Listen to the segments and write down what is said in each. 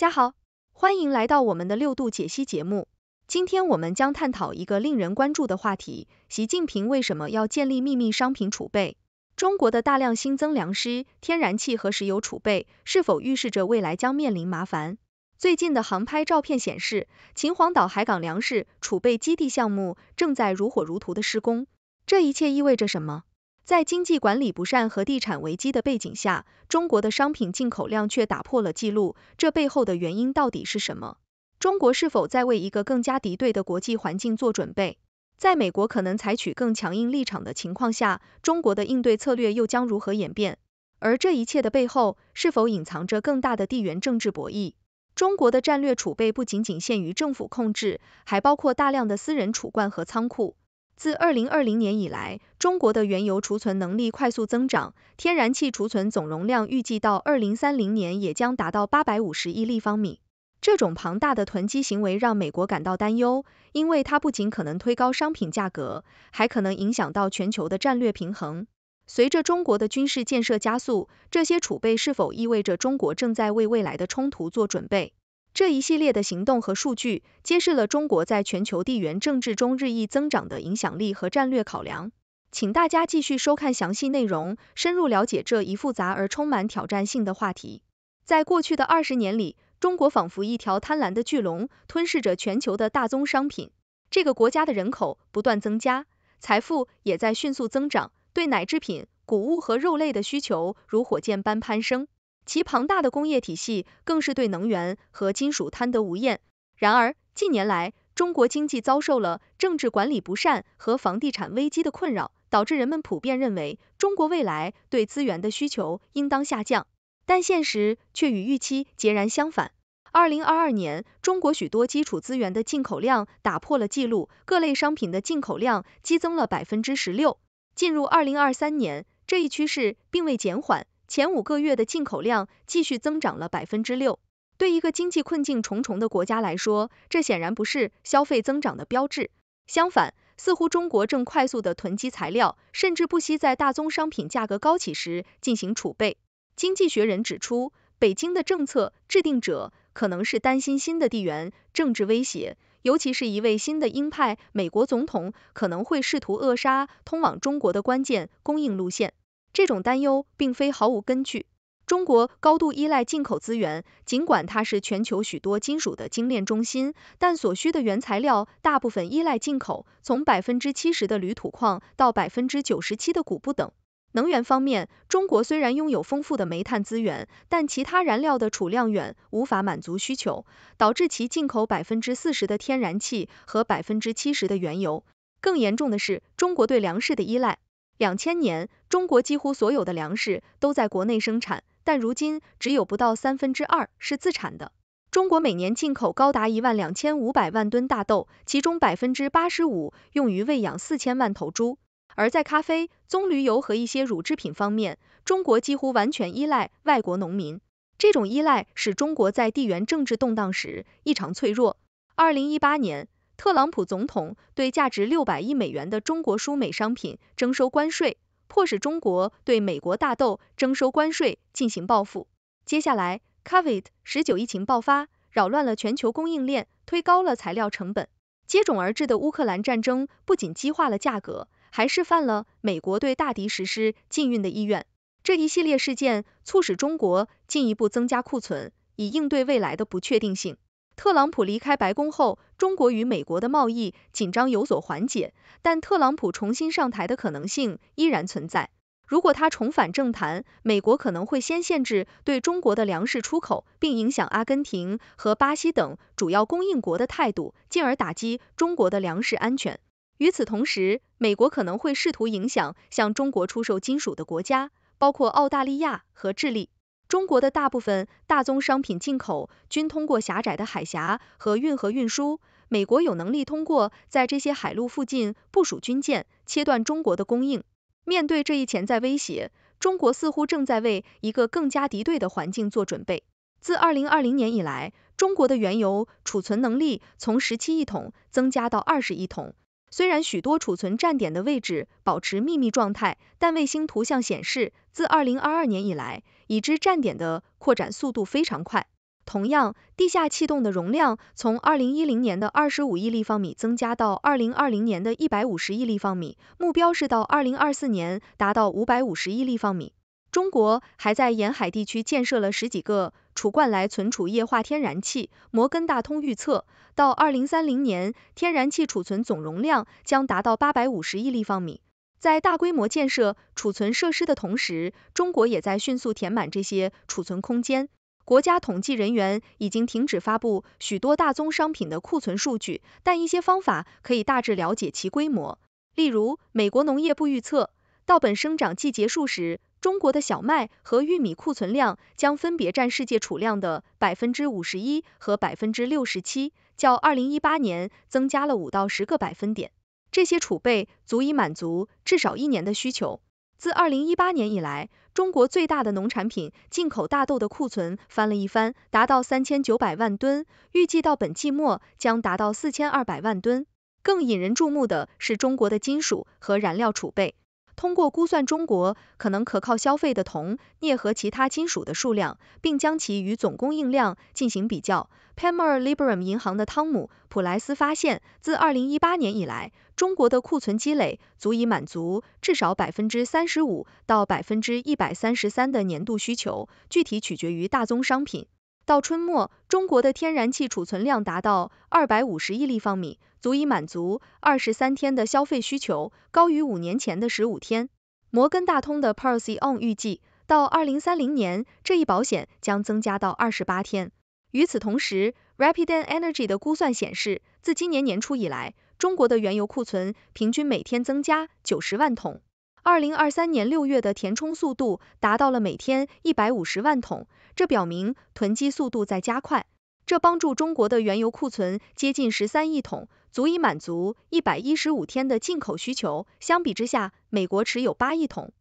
大家好，欢迎来到我们的六度解析节目。今天我们将探讨一个令人关注的话题：习近平为什么要建立秘密商品储备？中国的大量新增粮食、天然气和石油储备是否预示着未来将面临麻烦？最近的航拍照片显示，秦皇岛海港粮食储备基地项目正在如火如荼的施工，这一切意味着什么？在经济管理不善和地产危机的背景下，中国的商品进口量却打破了记录，这背后的原因到底是什么？中国是否在为一个更加敌对的国际环境做准备？在美国可能采取更强硬立场的情况下，中国的应对策略又将如何演变？而这一切的背后，是否隐藏着更大的地缘政治博弈？中国的战略储备不仅仅限于政府控制，还包括大量的私人储罐和仓库。自2020年以来，中国的原油储存能力快速增长，天然气储存总容量预计到2030年也将达到850亿立方米。这种庞大的囤积行为让美国感到担忧，因为它不仅可能推高商品价格，还可能影响到全球的战略平衡。随着中国的军事建设加速，这些储备是否意味着中国正在为未来的冲突做准备？这一系列的行动和数据揭示了中国在全球地缘政治中日益增长的影响力和战略考量。请大家继续收看详细内容，深入了解这一复杂而充满挑战性的话题。在过去的二十年里，中国仿佛一条贪婪的巨龙，吞噬着全球的大宗商品。这个国家的人口不断增加，财富也在迅速增长，对奶制品、谷物和肉类的需求如火箭般攀升。其庞大的工业体系更是对能源和金属贪得无厌。然而，近年来中国经济遭受了政治管理不善和房地产危机的困扰，导致人们普遍认为中国未来对资源的需求应当下降。但现实却与预期截然相反。二零二二年，中国许多基础资源的进口量打破了纪录，各类商品的进口量激增了百分之十六。进入二零二三年，这一趋势并未减缓。前五个月的进口量继续增长了百分之六，对一个经济困境重重的国家来说，这显然不是消费增长的标志。相反，似乎中国正快速的囤积材料，甚至不惜在大宗商品价格高起时进行储备。经济学人指出，北京的政策制定者可能是担心新的地缘政治威胁，尤其是一位新的鹰派美国总统可能会试图扼杀通往中国的关键供应路线。这种担忧并非毫无根据。中国高度依赖进口资源，尽管它是全球许多金属的精炼中心，但所需的原材料大部分依赖进口，从百分之七十的铝土矿到百分之九十七的钴不等。能源方面，中国虽然拥有丰富的煤炭资源，但其他燃料的储量远无法满足需求，导致其进口百分之四十的天然气和百分之七十的原油。更严重的是，中国对粮食的依赖。两千年，中国几乎所有的粮食都在国内生产，但如今只有不到三分之二是自产的。中国每年进口高达一万两千五百万吨大豆，其中百分之八十五用于喂养四千万头猪。而在咖啡、棕榈油和一些乳制品方面，中国几乎完全依赖外国农民。这种依赖使中国在地缘政治动荡时异常脆弱。二零一八年。特朗普总统对价值六百亿美元的中国输美商品征收关税，迫使中国对美国大豆征收关税进行报复。接下来，Covid 十九疫情爆发，扰乱了全球供应链，推高了材料成本。接踵而至的乌克兰战争不仅激化了价格，还示范了美国对大敌实施禁运的意愿。这一系列事件促使中国进一步增加库存，以应对未来的不确定性。特朗普离开白宫后，中国与美国的贸易紧张有所缓解，但特朗普重新上台的可能性依然存在。如果他重返政坛，美国可能会先限制对中国的粮食出口，并影响阿根廷和巴西等主要供应国的态度，进而打击中国的粮食安全。与此同时，美国可能会试图影响向中国出售金属的国家，包括澳大利亚和智利。中国的大部分大宗商品进口均通过狭窄的海峡和运河运输。美国有能力通过在这些海陆附近部署军舰，切断中国的供应。面对这一潜在威胁，中国似乎正在为一个更加敌对的环境做准备。自二零二零年以来，中国的原油储存能力从十七亿桶增加到二十亿桶。虽然许多储存站点的位置保持秘密状态，但卫星图像显示，自二零二二年以来，已知站点的扩展速度非常快。同样，地下气洞的容量从2010年的25亿立方米增加到2020年的150亿立方米，目标是到2024年达到550亿立方米。中国还在沿海地区建设了十几个储罐来存储液化天然气。摩根大通预测，到2030年，天然气储存总容量将达到850亿立方米。在大规模建设储存设施的同时，中国也在迅速填满这些储存空间。国家统计人员已经停止发布许多大宗商品的库存数据，但一些方法可以大致了解其规模。例如，美国农业部预测，到本生长季结束时，中国的小麦和玉米库存量将分别占世界储量的百分之五十一和百分之六十七，较二零一八年增加了五到十个百分点。这些储备足以满足至少一年的需求。自二零一八年以来，中国最大的农产品进口大豆的库存翻了一番，达到三千九百万吨，预计到本季末将达到四千二百万吨。更引人注目的是中国的金属和燃料储备。通过估算中国可能可靠消费的铜、镍和其他金属的数量，并将其与总供应量进行比较 p a m e r Libram 银行的汤姆普莱斯发现，自2018年以来，中国的库存积累足以满足至少35%到133%的年度需求，具体取决于大宗商品。到春末，中国的天然气储存量达到250亿立方米。足以满足二十三天的消费需求，高于五年前的十五天。摩根大通的 Percy On 预计，到二零三零年，这一保险将增加到二十八天。与此同时，Rapiden Energy 的估算显示，自今年年初以来，中国的原油库存平均每天增加九十万桶。二零二三年六月的填充速度达到了每天一百五十万桶，这表明囤积速度在加快。这帮助中国的原油库存接近十三亿桶，足以满足一百一十五天的进口需求。相比之下，美国持有八亿桶。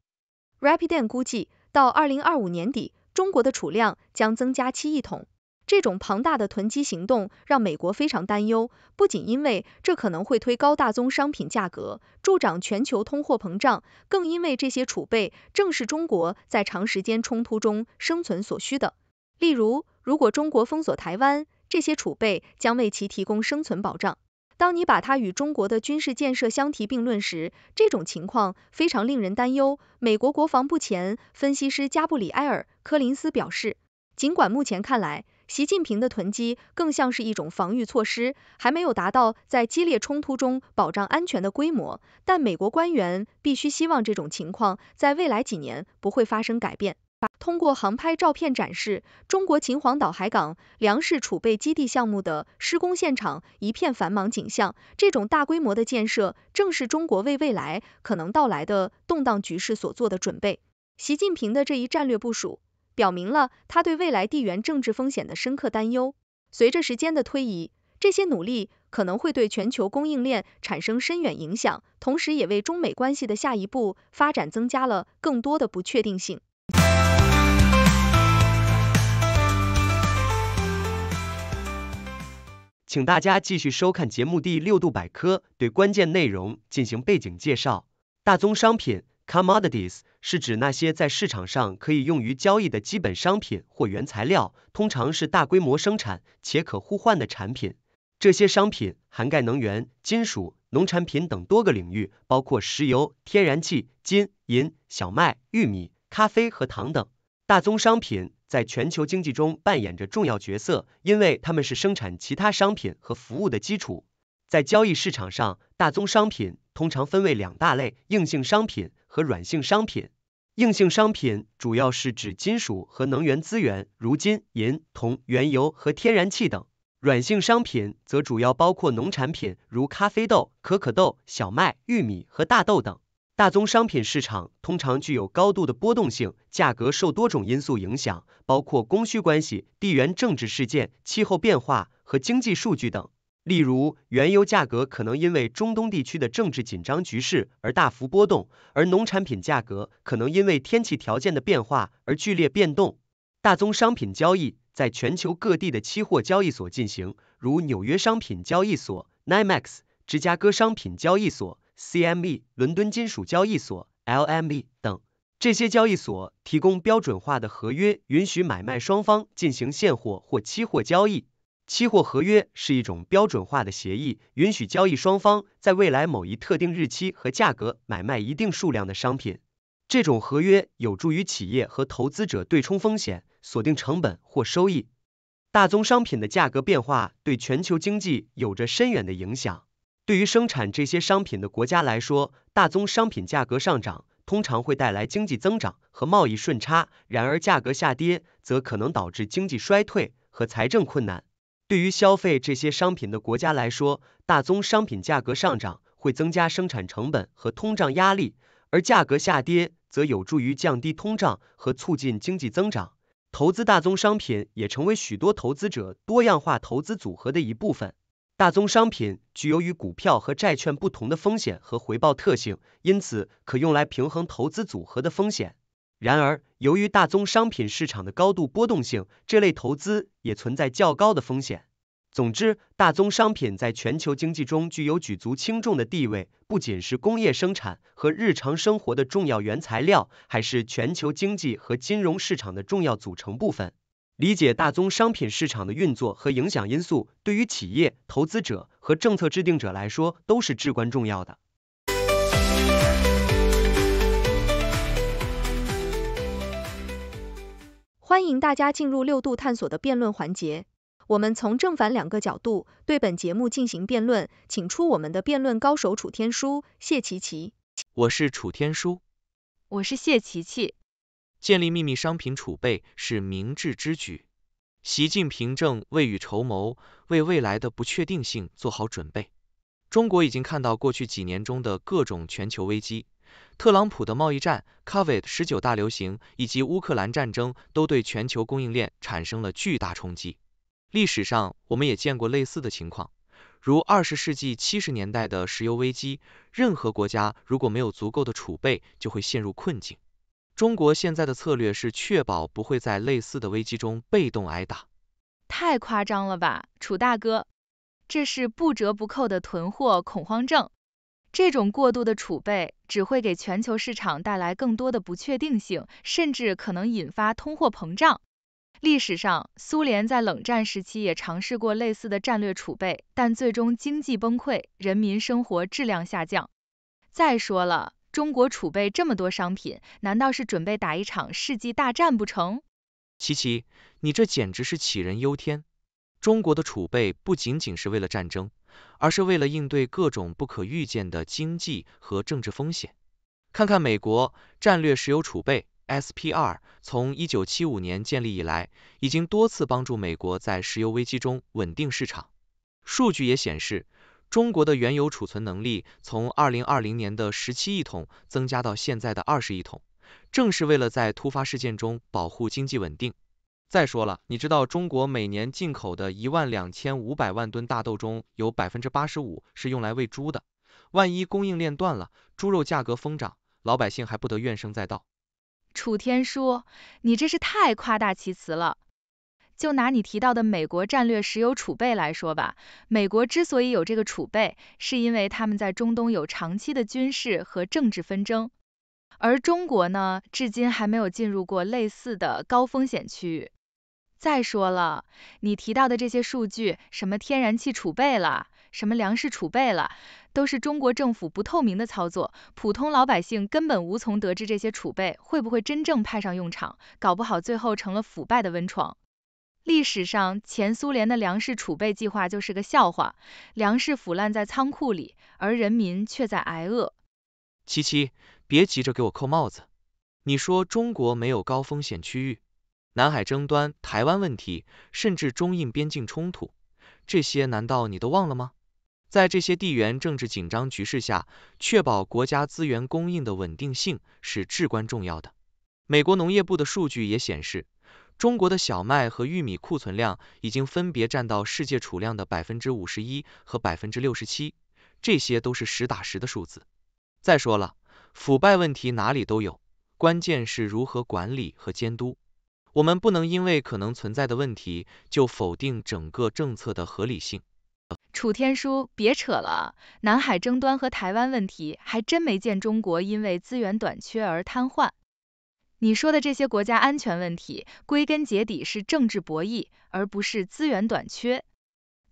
r a p i d a n 估计，到二零二五年底，中国的储量将增加七亿桶。这种庞大的囤积行动让美国非常担忧，不仅因为这可能会推高大宗商品价格，助长全球通货膨胀，更因为这些储备正是中国在长时间冲突中生存所需的。例如，如果中国封锁台湾，这些储备将为其提供生存保障。当你把它与中国的军事建设相提并论时，这种情况非常令人担忧。美国国防部前分析师加布里埃尔·科林斯表示，尽管目前看来，习近平的囤积更像是一种防御措施，还没有达到在激烈冲突中保障安全的规模，但美国官员必须希望这种情况在未来几年不会发生改变。通过航拍照片展示，中国秦皇岛海港粮食储备基地项目的施工现场一片繁忙景象。这种大规模的建设，正是中国为未来可能到来的动荡局势所做的准备。习近平的这一战略部署，表明了他对未来地缘政治风险的深刻担忧。随着时间的推移，这些努力可能会对全球供应链产生深远影响，同时也为中美关系的下一步发展增加了更多的不确定性。请大家继续收看节目第六度百科，对关键内容进行背景介绍。大宗商品 （commodities） 是指那些在市场上可以用于交易的基本商品或原材料，通常是大规模生产且可互换的产品。这些商品涵盖能源、金属、农产品等多个领域，包括石油、天然气、金、银、小麦、玉米、咖啡和糖等。大宗商品。在全球经济中扮演着重要角色，因为它们是生产其他商品和服务的基础。在交易市场上，大宗商品通常分为两大类：硬性商品和软性商品。硬性商品主要是指金属和能源资源，如金、银、铜、原油和天然气等。软性商品则主要包括农产品，如咖啡豆、可可豆、小麦、玉米和大豆等。大宗商品市场通常具有高度的波动性，价格受多种因素影响，包括供需关系、地缘政治事件、气候变化和经济数据等。例如，原油价格可能因为中东地区的政治紧张局势而大幅波动，而农产品价格可能因为天气条件的变化而剧烈变动。大宗商品交易在全球各地的期货交易所进行，如纽约商品交易所 （NYMEX）、芝加哥商品交易所。CME、伦敦金属交易所、LME 等这些交易所提供标准化的合约，允许买卖双方进行现货或期货交易。期货合约是一种标准化的协议，允许交易双方在未来某一特定日期和价格买卖一定数量的商品。这种合约有助于企业和投资者对冲风险，锁定成本或收益。大宗商品的价格变化对全球经济有着深远的影响。对于生产这些商品的国家来说，大宗商品价格上涨通常会带来经济增长和贸易顺差；然而，价格下跌则可能导致经济衰退和财政困难。对于消费这些商品的国家来说，大宗商品价格上涨会增加生产成本和通胀压力，而价格下跌则有助于降低通胀和促进经济增长。投资大宗商品也成为许多投资者多样化投资组合的一部分。大宗商品具有与股票和债券不同的风险和回报特性，因此可用来平衡投资组合的风险。然而，由于大宗商品市场的高度波动性，这类投资也存在较高的风险。总之，大宗商品在全球经济中具有举足轻重的地位，不仅是工业生产和日常生活的重要原材料，还是全球经济和金融市场的重要组成部分。理解大宗商品市场的运作和影响因素，对于企业、投资者和政策制定者来说都是至关重要的。欢迎大家进入六度探索的辩论环节，我们从正反两个角度对本节目进行辩论，请出我们的辩论高手楚天舒、谢琪琪。我是楚天舒。我是谢琪琪。建立秘密商品储备是明智之举。习近平正未雨绸缪，为未来的不确定性做好准备。中国已经看到过去几年中的各种全球危机，特朗普的贸易战、Covid 十九大流行以及乌克兰战争都对全球供应链产生了巨大冲击。历史上，我们也见过类似的情况，如二十世纪七十年代的石油危机。任何国家如果没有足够的储备，就会陷入困境。中国现在的策略是确保不会在类似的危机中被动挨打。太夸张了吧，楚大哥！这是不折不扣的囤货恐慌症。这种过度的储备只会给全球市场带来更多的不确定性，甚至可能引发通货膨胀。历史上，苏联在冷战时期也尝试过类似的战略储备，但最终经济崩溃，人民生活质量下降。再说了，中国储备这么多商品，难道是准备打一场世纪大战不成？琪琪，你这简直是杞人忧天。中国的储备不仅仅是为了战争，而是为了应对各种不可预见的经济和政治风险。看看美国战略石油储备 SPR，从1975年建立以来，已经多次帮助美国在石油危机中稳定市场。数据也显示。中国的原油储存能力从二零二零年的十七亿桶增加到现在的二十亿桶，正是为了在突发事件中保护经济稳定。再说了，你知道中国每年进口的一万两千五百万吨大豆中有百分之八十五是用来喂猪的，万一供应链断了，猪肉价格疯涨，老百姓还不得怨声载道。楚天舒，你真是太夸大其词了。就拿你提到的美国战略石油储备来说吧，美国之所以有这个储备，是因为他们在中东有长期的军事和政治纷争，而中国呢，至今还没有进入过类似的高风险区域。再说了，你提到的这些数据，什么天然气储备了，什么粮食储备了，都是中国政府不透明的操作，普通老百姓根本无从得知这些储备会不会真正派上用场，搞不好最后成了腐败的温床。历史上，前苏联的粮食储备计划就是个笑话，粮食腐烂在仓库里，而人民却在挨饿。七七，别急着给我扣帽子。你说中国没有高风险区域，南海争端、台湾问题，甚至中印边境冲突，这些难道你都忘了吗？在这些地缘政治紧张局势下，确保国家资源供应的稳定性是至关重要的。美国农业部的数据也显示。中国的小麦和玉米库存量已经分别占到世界储量的百分之五十一和百分之六十七，这些都是实打实的数字。再说了，腐败问题哪里都有，关键是如何管理和监督。我们不能因为可能存在的问题就否定整个政策的合理性。楚天舒，别扯了，南海争端和台湾问题，还真没见中国因为资源短缺而瘫痪。你说的这些国家安全问题，归根结底是政治博弈，而不是资源短缺。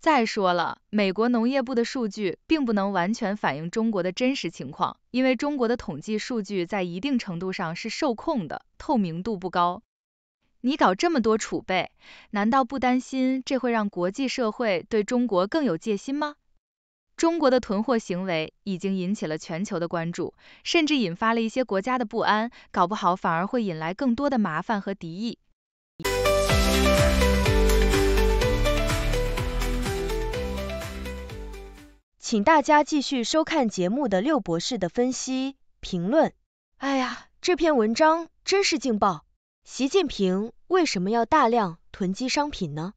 再说了，美国农业部的数据并不能完全反映中国的真实情况，因为中国的统计数据在一定程度上是受控的，透明度不高。你搞这么多储备，难道不担心这会让国际社会对中国更有戒心吗？中国的囤货行为已经引起了全球的关注，甚至引发了一些国家的不安，搞不好反而会引来更多的麻烦和敌意。请大家继续收看节目的六博士的分析评论。哎呀，这篇文章真是劲爆！习近平为什么要大量囤积商品呢？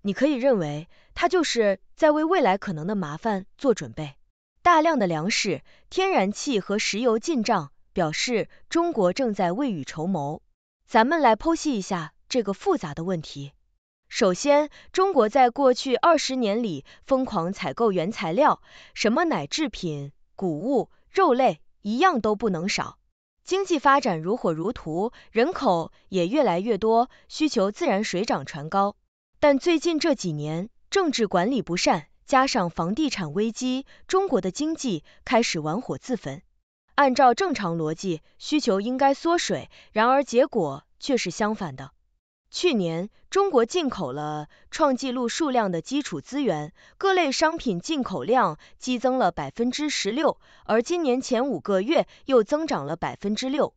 你可以认为。它就是在为未来可能的麻烦做准备。大量的粮食、天然气和石油进账，表示中国正在未雨绸缪。咱们来剖析一下这个复杂的问题。首先，中国在过去二十年里疯狂采购原材料，什么奶制品、谷物、肉类，一样都不能少。经济发展如火如荼，人口也越来越多，需求自然水涨船高。但最近这几年，政治管理不善，加上房地产危机，中国的经济开始玩火自焚。按照正常逻辑，需求应该缩水，然而结果却是相反的。去年，中国进口了创纪录数量的基础资源，各类商品进口量激增了百分之十六，而今年前五个月又增长了百分之六。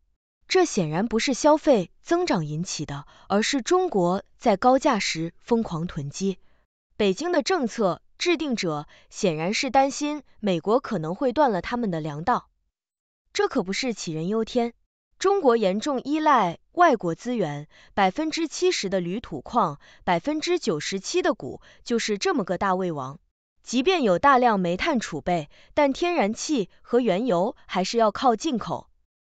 这显然不是消费增长引起的，而是中国在高价时疯狂囤积。北京的政策制定者显然是担心美国可能会断了他们的粮道，这可不是杞人忧天。中国严重依赖外国资源，百分之七十的铝土矿，百分之九十七的钴，就是这么个大胃王。即便有大量煤炭储备，但天然气和原油还是要靠进口，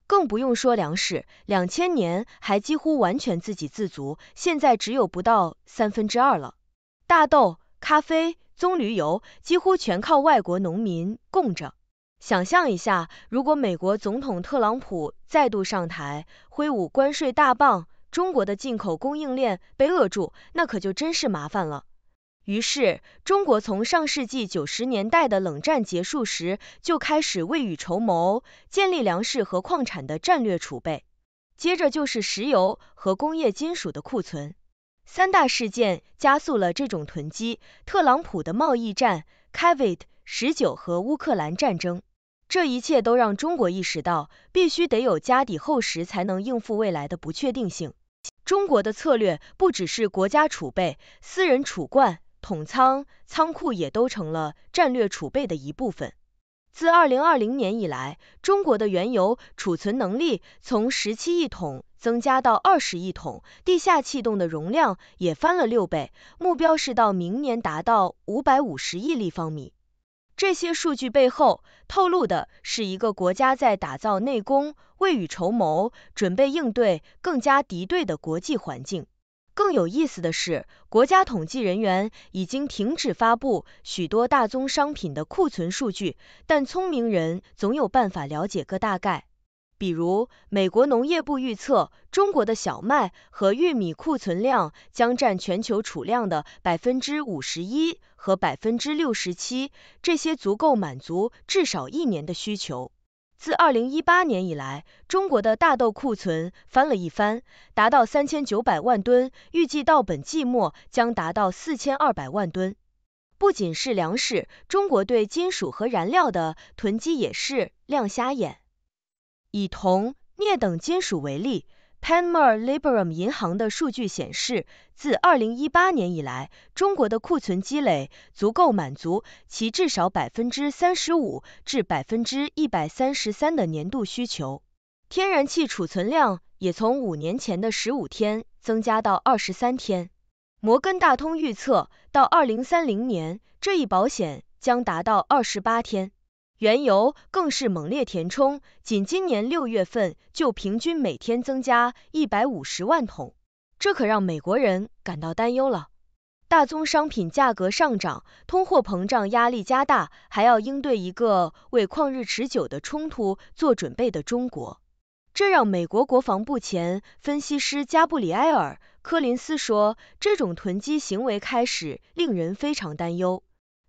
更不用说粮食，两千年还几乎完全自给自足，现在只有不到三分之二了，大豆。咖啡、棕榈油几乎全靠外国农民供着。想象一下，如果美国总统特朗普再度上台，挥舞关税大棒，中国的进口供应链被扼住，那可就真是麻烦了。于是，中国从上世纪九十年代的冷战结束时就开始未雨绸缪，建立粮食和矿产的战略储备，接着就是石油和工业金属的库存。三大事件加速了这种囤积：特朗普的贸易战、Covid 十九和乌克兰战争。这一切都让中国意识到，必须得有家底厚实，才能应付未来的不确定性。中国的策略不只是国家储备，私人储罐、桶仓、仓库也都成了战略储备的一部分。自2020年以来，中国的原油储存能力从17亿桶增加到20亿桶，地下气洞的容量也翻了六倍。目标是到明年达到550亿立方米。这些数据背后透露的是一个国家在打造内功、未雨绸缪，准备应对更加敌对的国际环境。更有意思的是，国家统计人员已经停止发布许多大宗商品的库存数据，但聪明人总有办法了解个大概。比如，美国农业部预测，中国的小麦和玉米库存量将占全球储量的百分之五十一和百分之六十七，这些足够满足至少一年的需求。自2018年以来，中国的大豆库存翻了一番，达到3900万吨，预计到本季末将达到4200万吨。不仅是粮食，中国对金属和燃料的囤积也是亮瞎眼。以铜、镍等金属为例。p a n m e r Liberum 银行的数据显示，自2018年以来，中国的库存积累足够满足其至少百分之三十五至百分之一百三十三的年度需求。天然气储存量也从五年前的十五天增加到二十三天。摩根大通预测，到2030年，这一保险将达到二十八天。原油更是猛烈填充，仅今年六月份就平均每天增加一百五十万桶，这可让美国人感到担忧了。大宗商品价格上涨，通货膨胀压力加大，还要应对一个为旷日持久的冲突做准备的中国，这让美国国防部前分析师加布里埃尔·科林斯说：“这种囤积行为开始令人非常担忧。”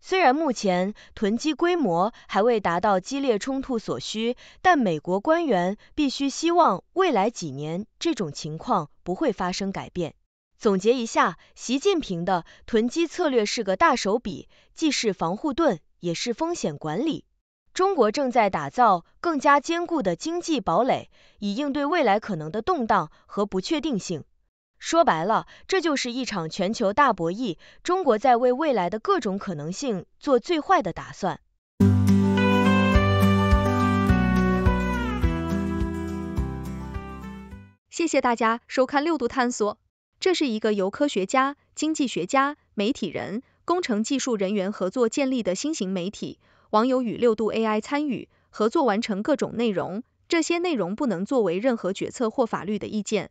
虽然目前囤积规模还未达到激烈冲突所需，但美国官员必须希望未来几年这种情况不会发生改变。总结一下，习近平的囤积策略是个大手笔，既是防护盾，也是风险管理。中国正在打造更加坚固的经济堡垒，以应对未来可能的动荡和不确定性。说白了，这就是一场全球大博弈。中国在为未来的各种可能性做最坏的打算。谢谢大家收看六度探索，这是一个由科学家、经济学家、媒体人、工程技术人员合作建立的新型媒体。网友与六度 AI 参与合作完成各种内容，这些内容不能作为任何决策或法律的意见。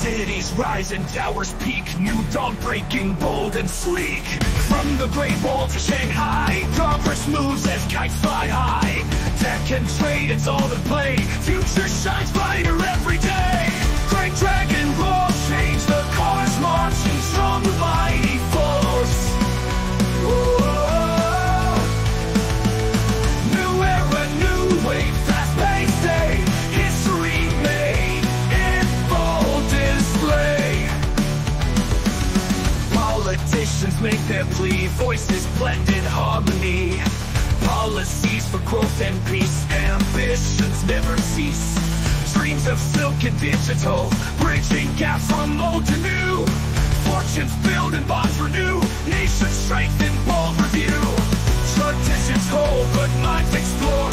Cities rise and towers peak, new dawn breaking bold and sleek. From the Great Wall to Shanghai, commerce moves as kites fly high. Tech and trade, it's all in play. Future shines brighter every day. Three voices blend in harmony Policies for growth and peace Ambitions never cease Dreams of silk and digital Bridging gaps from old to new Fortunes build and bonds renew Nations strengthen, bold review Traditions hold, but minds explore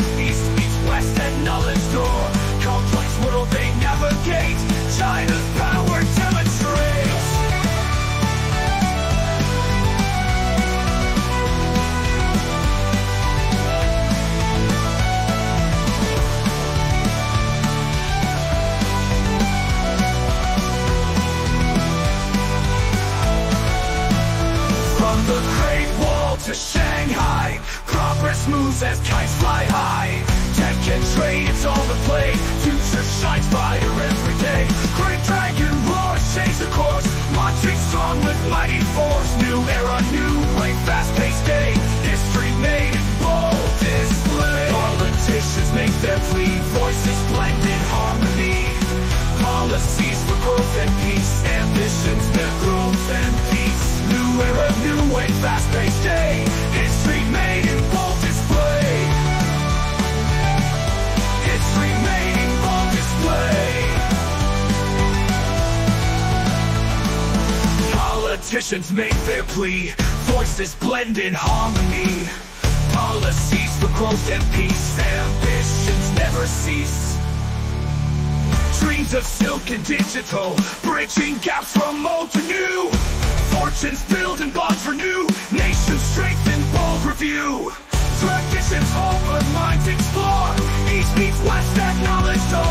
wisely, voices blend in harmony. Policies for growth and peace, ambitions for growth and peace. New era, new way, fast-paced day. History made in bold display. History made in bold display. Politicians make their plea, voices blend in harmony policies for growth and peace. And never cease Dreams of silk and digital Bridging gaps from old to new Fortunes build and bonds renew Nations strengthen, bold review Traditions hope, open, minds explore East meets west, that knowledge